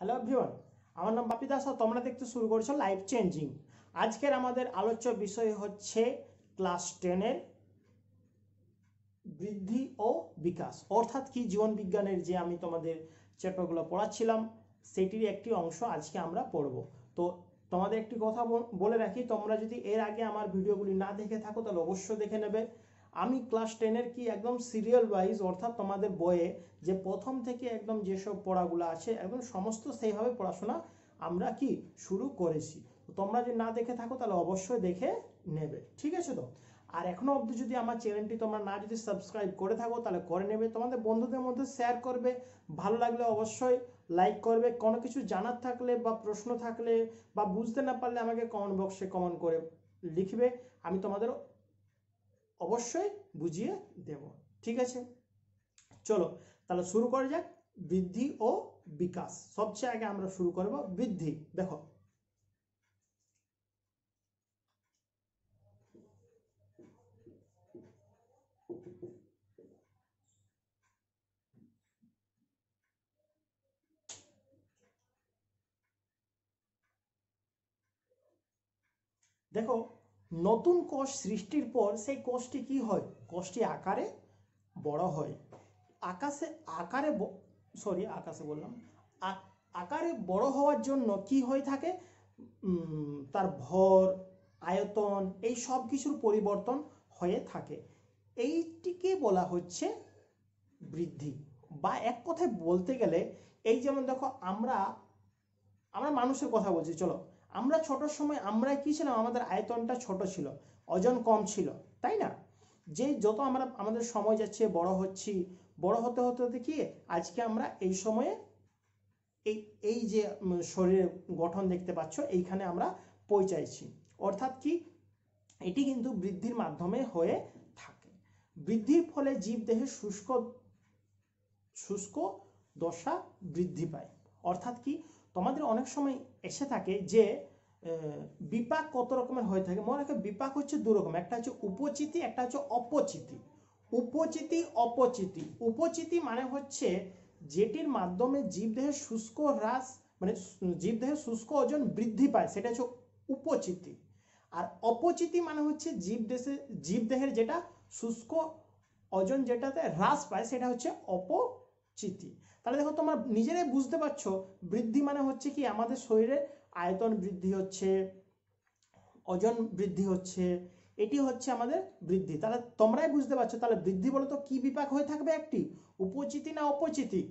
Hello V1 আমার নাম বাপি দাস তোমরা দেখতে শুরু করছো লাইফ চেঞ্জিং আজকের আমাদের আলোচ্য বিষয় হচ্ছে ক্লাস টেনের বৃদ্ধি ও বিকাশ অর্থাৎ কি জীবন বিজ্ঞানের যে আমি তোমাদের চ্যাপ্টারগুলো পড়াচ্ছিলাম সেটির একটি অংশ আজকে আমরা পড়ব তো তোমাদের একটি কথা বলে রাখি তোমরা যদি এর আগে আমার ভিডিওগুলি না দেখে থাকো তাহলে অবশ্যই দেখে নেবে আমি ক্লাস টেনের কি একদম সিরিয়াল ওয়াইজ অর্থাৎ তোমাদের বইয়ে যে প্রথম থেকে একদম যেসব পড়াগুলো আছে একদম সমস্ত সেইভাবে পড়াশোনা আমরা কি শুরু করেছি তোমরা যদি না দেখে থাকো তাহলে অবশ্যই দেখে নেবে ঠিক আছে তো আর এখনও অবধি যদি আমার চ্যানেলটি তোমরা না যদি সাবস্ক্রাইব করে থাকো তাহলে করে নেবে তোমাদের বন্ধুদের মধ্যে শেয়ার করবে ভালো লাগলে অবশ্যই লাইক করবে কোনো কিছু জানার থাকলে বা প্রশ্ন থাকলে বা বুঝতে না পারলে আমাকে কমেন্ট বক্সে কমেন্ট করে লিখবে আমি তোমাদের অবশ্যই বুঝিয়ে দেব ঠিক আছে চলো তাহলে শুরু করা যাক বৃদ্ধি ও বিকাশ সবচেয়ে আগে আমরা শুরু করব বৃদ্ধি দেখো দেখো নতুন কোষ সৃষ্টির পর সেই কোষটি কি হয় কোষটি আকারে বড় হয় আকাশে আকারে সরি আকাশে বললাম আকারে বড় হওয়ার জন্য কি হয়ে থাকে তার ভর আয়তন এই সব কিছুর পরিবর্তন হয়ে থাকে এইটিকে বলা হচ্ছে বৃদ্ধি বা এক কথায় বলতে গেলে এই যেমন দেখো আমরা আমরা মানুষের কথা বলছি চলো আমরা ছোট সময় আমরা কী ছিলাম আমাদের আয়তনটা ছোট ছিল ওজন কম ছিল তাই না যে যত আমরা আমাদের সময় যাচ্ছে বড় হচ্ছি বড় হতে হতে হতে কি আজকে আমরা এই সময়ে এই এই যে শরীরের গঠন দেখতে পাচ্ছ এইখানে আমরা পৌঁছাইছি অর্থাৎ কি এটি কিন্তু বৃদ্ধির মাধ্যমে হয়ে থাকে বৃদ্ধির ফলে জীবদেহে শুষ্ক শুষ্ক দশা বৃদ্ধি পায় অর্থাৎ কি তোমাদের অনেক সময় এসে থাকে যে বিপাক কত রকমের হয়ে থাকে মনে রাখে বিপাক হচ্ছে দু রকম একটা হচ্ছে উপচিতি একটা হচ্ছে অপচিতি উপচিতি অপচিতি উপচিতি মানে হচ্ছে যেটির মাধ্যমে জীবদেহের শুষ্ক হ্রাস মানে জীবদেহের শুষ্ক ওজন বৃদ্ধি পায় সেটা হচ্ছে উপচিতি আর অপচিতি মানে হচ্ছে জীবদেশে জীবদেহের যেটা শুষ্ক ওজন যেটাতে হ্রাস পায় সেটা হচ্ছে অপচিতি তাহলে দেখো তোমার নিজেরাই বুঝতে পারছো বৃদ্ধি মানে হচ্ছে কি আমাদের শরীরে আয়তন বৃদ্ধি হচ্ছে ওজন বৃদ্ধি হচ্ছে এটি হচ্ছে আমাদের বৃদ্ধি তাহলে তোমরাই বুঝতে পারছো তাহলে বৃদ্ধি তো কি বিপাক হয়ে থাকবে একটি উপচিতি না অপচিতি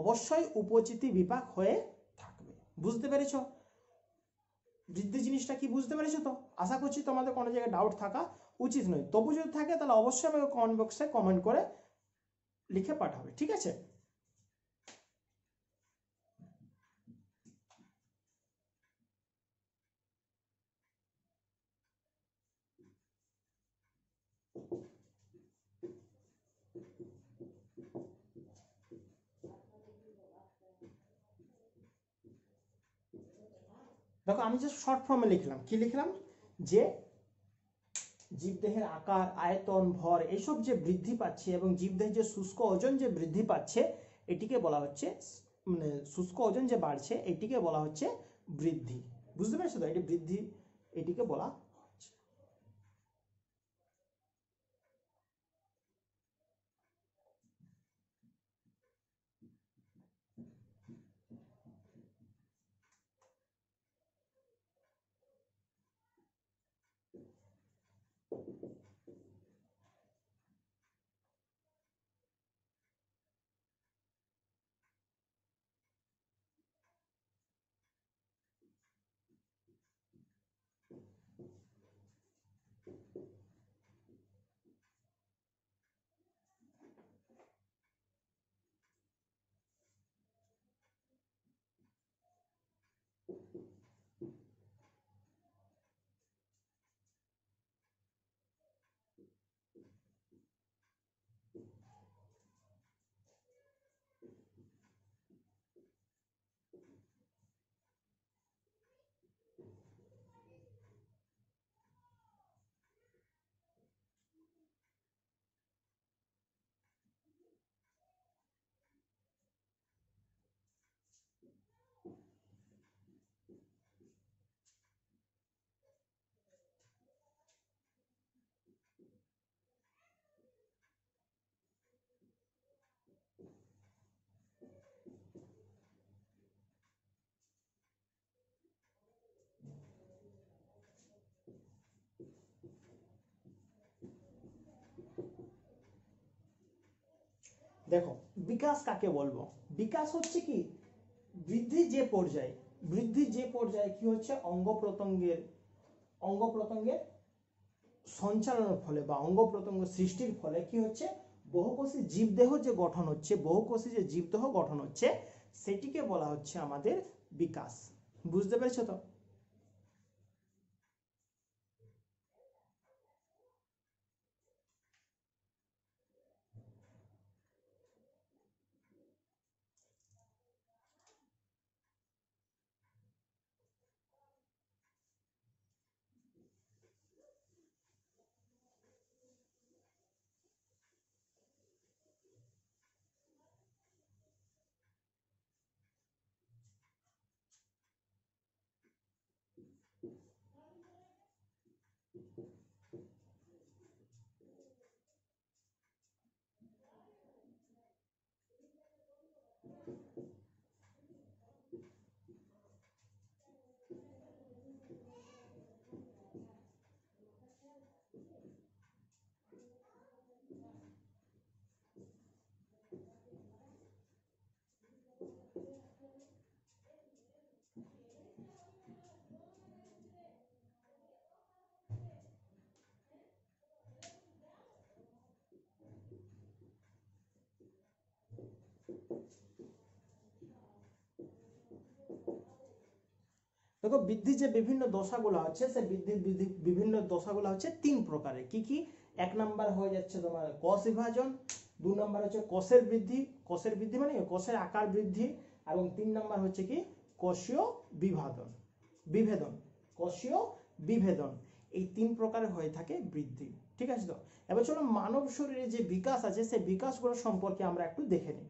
অবশ্যই উপচিতি বিপাক হয়ে থাকবে বুঝতে পেরেছ বৃদ্ধি জিনিসটা কি বুঝতে পেরেছো তো আশা করছি তোমাদের কোনো জায়গায় ডাউট থাকা উচিত নয় তবু যদি থাকে তাহলে অবশ্যই আমাকে কমেন্ট বক্সে কমেন্ট করে লিখে পাঠাবে ঠিক আছে দেখো আমি জাস্ট শর্ট ফর্মে লিখলাম কি লিখলাম যে জীবদেহের আকার আয়তন ভর এইসব যে বৃদ্ধি পাচ্ছে এবং জীবদেহের যে শুষ্ক ওজন যে বৃদ্ধি পাচ্ছে এটিকে বলা হচ্ছে মানে শুষ্ক ওজন যে বাড়ছে এটিকে বলা হচ্ছে বৃদ্ধি বুঝতে পেরেছো তো এটি বৃদ্ধি এটিকে বলা দেখো বিকাশ কাকে বলবো বিকাশ হচ্ছে কি বৃদ্ধি যে পর্যায়ে বৃদ্ধি যে পর্যায়ে কি হচ্ছে অঙ্গ প্রত্যঙ্গের অঙ্গ প্রত্যঙ্গের সঞ্চালনের ফলে বা অঙ্গ প্রত্যঙ্গ সৃষ্টির ফলে কি হচ্ছে বহুকোষী জীবদেহ যে গঠন হচ্ছে বহুকোষী যে জীবদেহ গঠন হচ্ছে সেটিকে বলা হচ্ছে আমাদের বিকাশ বুঝতে পেরেছো তো দেখো বৃদ্ধির যে বিভিন্ন দশাগুলো আছে সে বৃদ্ধির বিভিন্ন দশাগুলো হচ্ছে তিন প্রকারে কি কি এক নাম্বার হয়ে যাচ্ছে তোমার কষ বিভাজন দু নাম্বার হচ্ছে কষের বৃদ্ধি কষের বৃদ্ধি মানে কষের আকার বৃদ্ধি এবং তিন নাম্বার হচ্ছে কি কষীয় বিভাদন বিভেদন কষীয় বিভেদন এই তিন প্রকার হয়ে থাকে বৃদ্ধি ঠিক আছে তো এবার চলো মানব শরীরে যে বিকাশ আছে সে বিকাশগুলো সম্পর্কে আমরা একটু দেখে নিই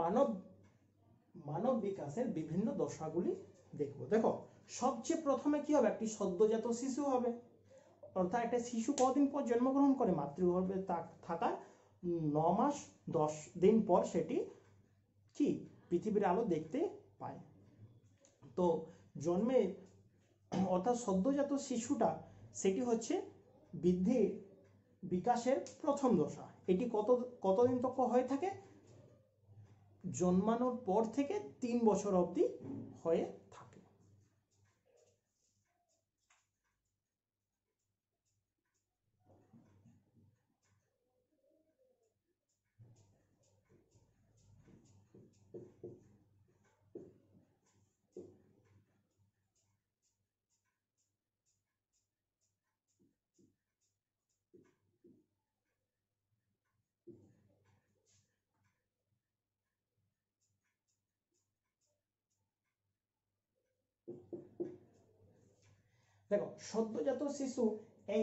মানব মানব বিকাশের বিভিন্ন দশাগুলি দেখব দেখো সবচেয়ে প্রথমে কি হবে একটি সদ্যজাত শিশু হবে অর্থাৎ একটা শিশু কদিন পর জন্মগ্রহণ করে মাতৃগর্ভে থাকার ন মাস দশ দিন পর সেটি কি পৃথিবীর আলো দেখতে পায় তো জন্মে অর্থাৎ সদ্যজাত শিশুটা সেটি হচ্ছে বৃদ্ধি বিকাশের প্রথম দশা এটি কত কতদিন তক হয়ে থাকে জন্মানোর পর থেকে তিন বছর অবধি হয়ে থাকে দেখো সদ্যজাত শিশু এই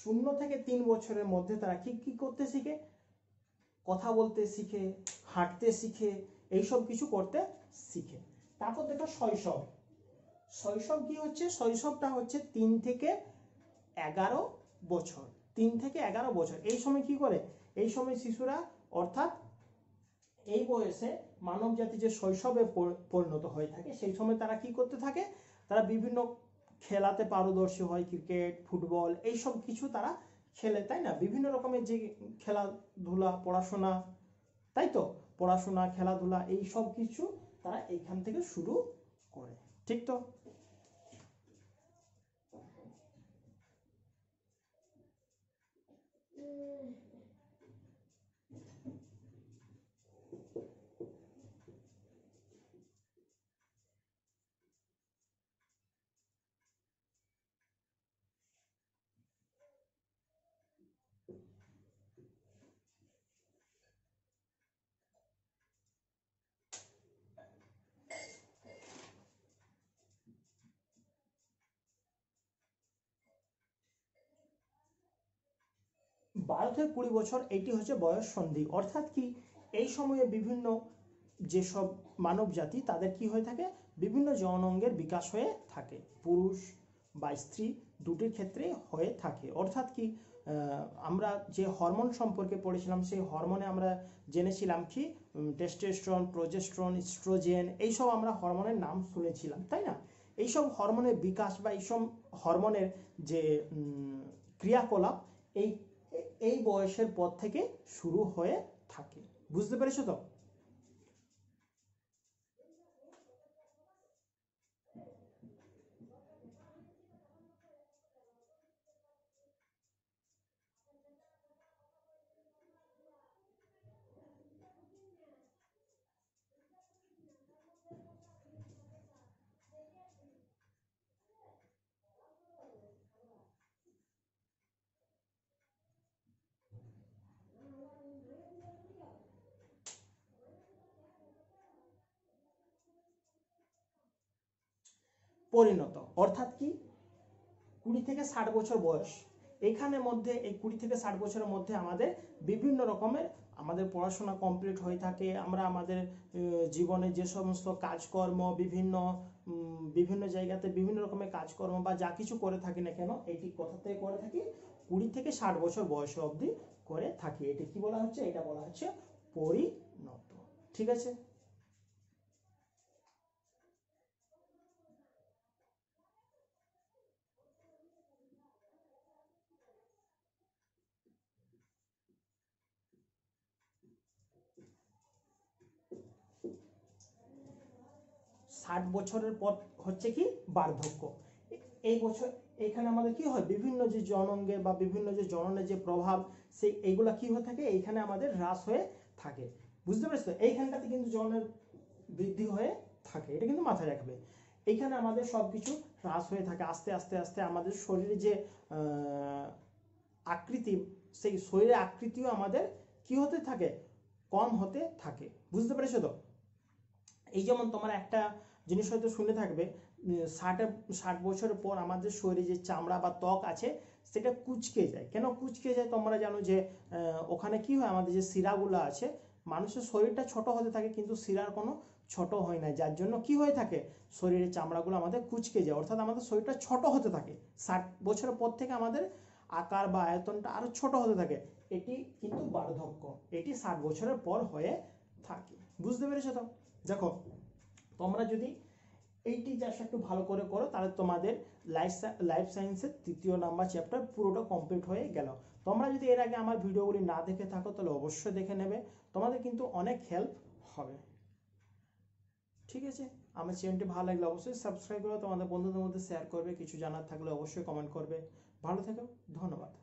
শূন্য থেকে তিন বছরের মধ্যে তারা কি কি করতে শিখে কথা বলতে শিখে হাঁটতে শিখে এইসব কিছু করতে শিখে তারপর দেখো শৈশব শৈশব কি হচ্ছে শৈশবটা হচ্ছে তিন থেকে এগারো বছর তিন থেকে এগারো বছর এই সময় কি করে এই সময় শিশুরা অর্থাৎ এই বয়সে মানব জাতি যে শৈশবে পরিণত হয়ে থাকে সেই সময় তারা কি করতে থাকে তারা বিভিন্ন খেলাতে পারদর্শী হয় ক্রিকেট ফুটবল এইসব কিছু তারা খেলে তাই না বিভিন্ন রকমের যে খেলাধুলা পড়াশোনা তাই তো পড়াশোনা খেলাধুলা এই সব কিছু তারা এইখান থেকে শুরু করে ঠিক তো Mm. বারো থেকে কুড়ি বছর এটি হচ্ছে বয়স সন্ধি অর্থাৎ কি এই সময়ে বিভিন্ন যেসব মানব জাতি তাদের কি হয়ে থাকে বিভিন্ন অঙ্গের বিকাশ হয়ে থাকে পুরুষ বা স্ত্রী দুটির ক্ষেত্রে হয়ে থাকে অর্থাৎ কি আমরা যে হরমোন সম্পর্কে পড়েছিলাম সেই হরমোনে আমরা জেনেছিলাম কি টেস্টেস্ট্রন প্রোজেস্ট্রন স্ট্রোজেন এইসব আমরা হরমোনের নাম শুনেছিলাম তাই না এইসব হরমোনের বিকাশ বা এইসব হরমোনের যে ক্রিয়াকলাপ এই এই বয়সের পর থেকে শুরু হয়ে থাকে বুঝতে পেরেছো তো পরিণত অর্থাৎ কি কুড়ি থেকে ষাট বছর বয়স এখানে মধ্যে এই কুড়ি থেকে ষাট বছরের মধ্যে আমাদের বিভিন্ন রকমের আমাদের পড়াশোনা কমপ্লিট হয়ে থাকে আমরা আমাদের জীবনে যে সমস্ত কাজকর্ম বিভিন্ন বিভিন্ন জায়গাতে বিভিন্ন রকমের কাজকর্ম বা যা কিছু করে থাকি না কেন এটি কোথা থেকে করে থাকি কুড়ি থেকে ষাট বছর বয়স অবধি করে থাকি এটি কি বলা হচ্ছে এটা বলা হচ্ছে পরিণত ঠিক আছে ষাট বছরের পর হচ্ছে কি বার্ধক্য এই বছর এখানে আমাদের কি হয় বিভিন্ন যে জনঙ্গে বা বিভিন্ন যে জননের যে প্রভাব সেই এইগুলা কি হয়ে থাকে এইখানে আমাদের হ্রাস হয়ে থাকে বুঝতে পেরেছো তো এইখানটাতে কিন্তু জনের বৃদ্ধি হয়ে থাকে এটা কিন্তু মাথায় রাখবে এইখানে আমাদের সব কিছু হ্রাস হয়ে থাকে আস্তে আস্তে আস্তে আমাদের শরীরে যে আকৃতি সেই শরীরের আকৃতিও আমাদের কি হতে থাকে কম হতে থাকে বুঝতে পেরেছো তো এই যেমন তোমার একটা জিনিস হয়তো শুনে থাকবে ষাট ষাট বছর পর আমাদের শরীরে যে চামড়া বা ত্বক আছে সেটা কুচকে যায় কেন কুচকে যায় তোমরা জানো যে ওখানে কি হয় আমাদের যে শিরাগুলো আছে মানুষের শরীরটা ছোট হতে থাকে কিন্তু শিরার কোনো ছোট হয় না যার জন্য কি হয়ে থাকে শরীরের চামড়াগুলো আমাদের কুচকে যায় অর্থাৎ আমাদের শরীরটা ছোট হতে থাকে ষাট বছরের পর থেকে আমাদের আকার বা আয়তনটা আরও ছোট হতে থাকে এটি কিন্তু বার্ধক্য এটি ষাট বছরের পর হয়ে থাকে বুঝতে পেরেছো তো দেখো তোমরা যদি এইটি জাস্ট একটু ভালো করে করো তাহলে তোমাদের লাইফ লাইফ সায়েন্সের তৃতীয় নাম্বার চ্যাপ্টার পুরোটা কমপ্লিট হয়ে গেল তোমরা যদি এর আগে আমার ভিডিওগুলি না দেখে থাকো তাহলে অবশ্যই দেখে নেবে তোমাদের কিন্তু অনেক হেল্প হবে ঠিক আছে আমার চ্যানেলটি ভালো লাগলে অবশ্যই সাবস্ক্রাইব করো তোমাদের বন্ধুদের মধ্যে শেয়ার করবে কিছু জানার থাকলে অবশ্যই কমেন্ট করবে ভালো থেকো ধন্যবাদ